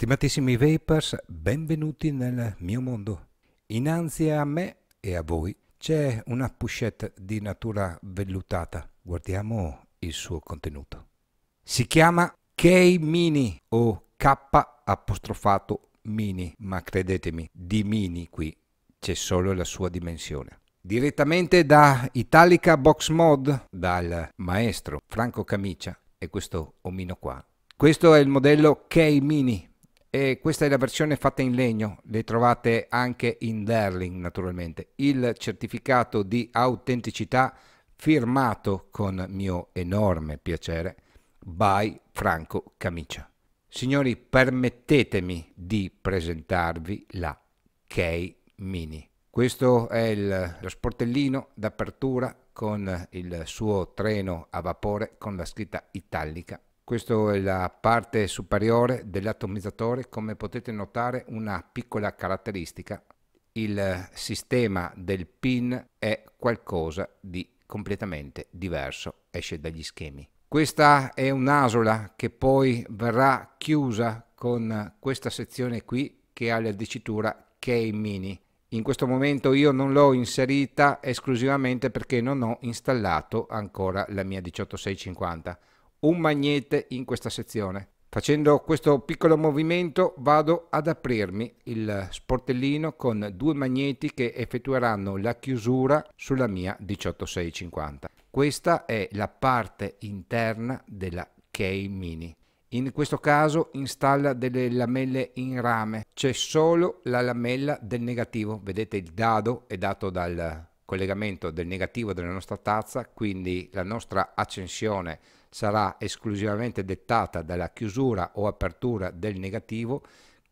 Stimatissimi Vapers, benvenuti nel mio mondo. Innanzi a me e a voi c'è una pochette di natura vellutata. Guardiamo il suo contenuto. Si chiama K-Mini o K apostrofato mini, ma credetemi, di mini qui c'è solo la sua dimensione. Direttamente da Italica Box Mod, dal maestro Franco Camicia, e questo omino qua. Questo è il modello K-Mini e questa è la versione fatta in legno, le trovate anche in Derling naturalmente. Il certificato di autenticità firmato con mio enorme piacere by Franco Camicia. Signori, permettetemi di presentarvi la K Mini. Questo è il, lo sportellino d'apertura con il suo treno a vapore con la scritta italica questa è la parte superiore dell'atomizzatore, come potete notare una piccola caratteristica, il sistema del pin è qualcosa di completamente diverso, esce dagli schemi. Questa è un'asola che poi verrà chiusa con questa sezione qui che ha la dicitura K-Mini. In questo momento io non l'ho inserita esclusivamente perché non ho installato ancora la mia 18650 un magnete in questa sezione. Facendo questo piccolo movimento vado ad aprirmi il sportellino con due magneti che effettueranno la chiusura sulla mia 18650. Questa è la parte interna della K-Mini. In questo caso installa delle lamelle in rame, c'è solo la lamella del negativo, vedete il dado è dato dal collegamento del negativo della nostra tazza, quindi la nostra accensione sarà esclusivamente dettata dalla chiusura o apertura del negativo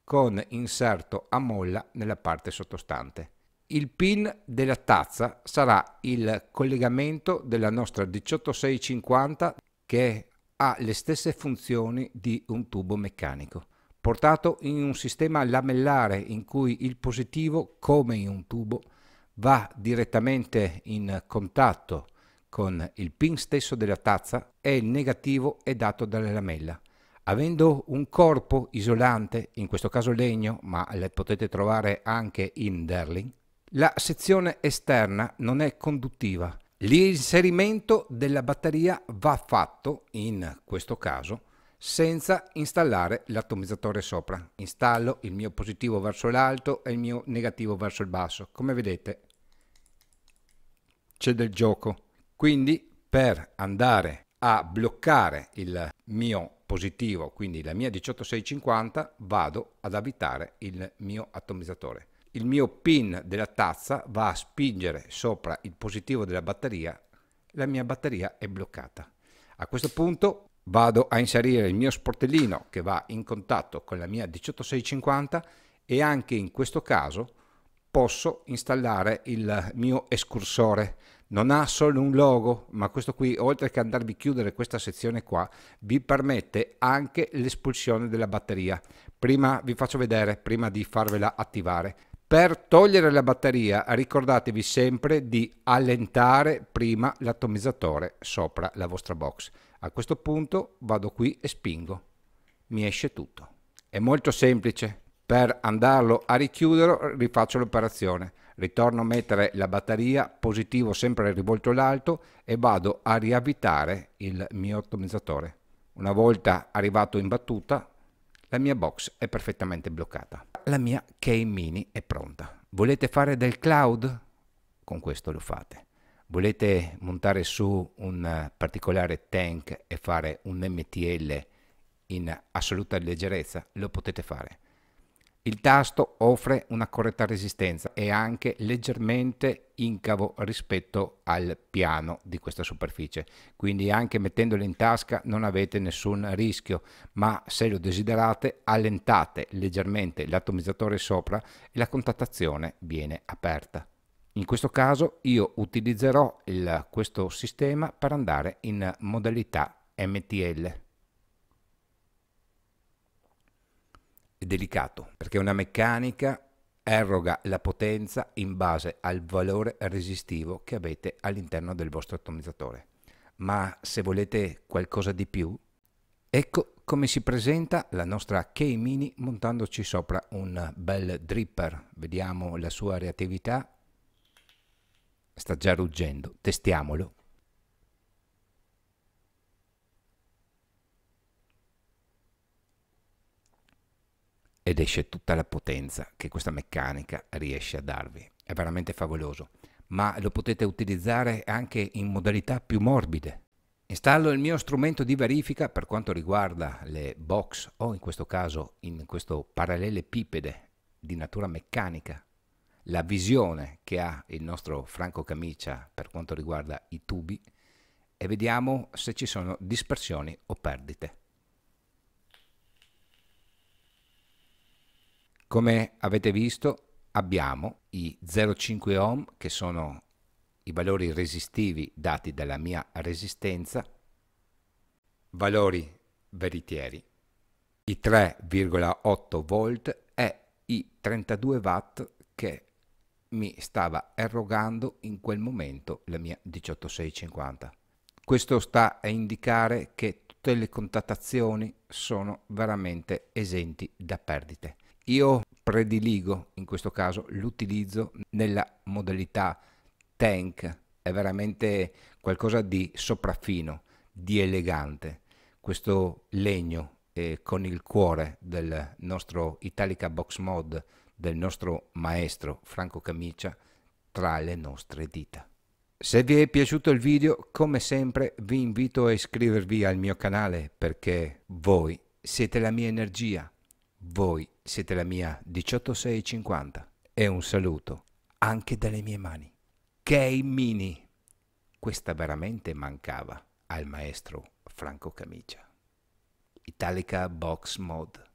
con inserto a molla nella parte sottostante. Il pin della tazza sarà il collegamento della nostra 18650 che ha le stesse funzioni di un tubo meccanico portato in un sistema lamellare in cui il positivo, come in un tubo, va direttamente in contatto con il pin stesso della tazza e il negativo è dato dalla lamella. Avendo un corpo isolante, in questo caso legno, ma le potete trovare anche in Derling, la sezione esterna non è conduttiva. L'inserimento della batteria va fatto, in questo caso, senza installare l'atomizzatore sopra. Installo il mio positivo verso l'alto e il mio negativo verso il basso. Come vedete c'è del gioco. Quindi per andare a bloccare il mio positivo, quindi la mia 18650, vado ad avvitare il mio atomizzatore. Il mio pin della tazza va a spingere sopra il positivo della batteria, la mia batteria è bloccata. A questo punto vado a inserire il mio sportellino che va in contatto con la mia 18650 e anche in questo caso posso installare il mio escursore non ha solo un logo, ma questo qui, oltre che andarvi a chiudere questa sezione qua, vi permette anche l'espulsione della batteria. Prima vi faccio vedere, prima di farvela attivare. Per togliere la batteria ricordatevi sempre di allentare prima l'atomizzatore sopra la vostra box. A questo punto vado qui e spingo. Mi esce tutto. È molto semplice. Per andarlo a richiudere rifaccio l'operazione ritorno a mettere la batteria, positivo sempre rivolto all'alto e vado a riavvitare il mio ottimizzatore. Una volta arrivato in battuta, la mia box è perfettamente bloccata. La mia Key Mini è pronta. Volete fare del cloud? Con questo lo fate. Volete montare su un particolare tank e fare un MTL in assoluta leggerezza? Lo potete fare il tasto offre una corretta resistenza e anche leggermente incavo rispetto al piano di questa superficie, quindi anche mettendolo in tasca non avete nessun rischio, ma se lo desiderate allentate leggermente l'atomizzatore sopra e la contattazione viene aperta. In questo caso io utilizzerò il, questo sistema per andare in modalità MTL. delicato, perché una meccanica erroga la potenza in base al valore resistivo che avete all'interno del vostro atomizzatore. Ma se volete qualcosa di più, ecco come si presenta la nostra K-Mini montandoci sopra un bel dripper. Vediamo la sua reattività. Sta già ruggendo, testiamolo. ed esce tutta la potenza che questa meccanica riesce a darvi. È veramente favoloso, ma lo potete utilizzare anche in modalità più morbide. Installo il mio strumento di verifica per quanto riguarda le box o in questo caso in questo parallelepipede di natura meccanica la visione che ha il nostro Franco Camicia per quanto riguarda i tubi e vediamo se ci sono dispersioni o perdite. Come avete visto abbiamo i 0,5 ohm che sono i valori resistivi dati dalla mia resistenza, valori veritieri, i 3,8 volt e i 32 watt che mi stava erogando in quel momento la mia 18650. Questo sta a indicare che tutte le contattazioni sono veramente esenti da perdite. Io prediligo in questo caso l'utilizzo nella modalità tank, è veramente qualcosa di sopraffino, di elegante. Questo legno eh, con il cuore del nostro Italica Box Mod, del nostro maestro Franco Camicia, tra le nostre dita. Se vi è piaciuto il video, come sempre vi invito a iscrivervi al mio canale perché voi siete la mia energia voi siete la mia 18650 e un saluto anche dalle mie mani. Gay Mini. Questa veramente mancava al maestro Franco Camicia. Italica Box Mod.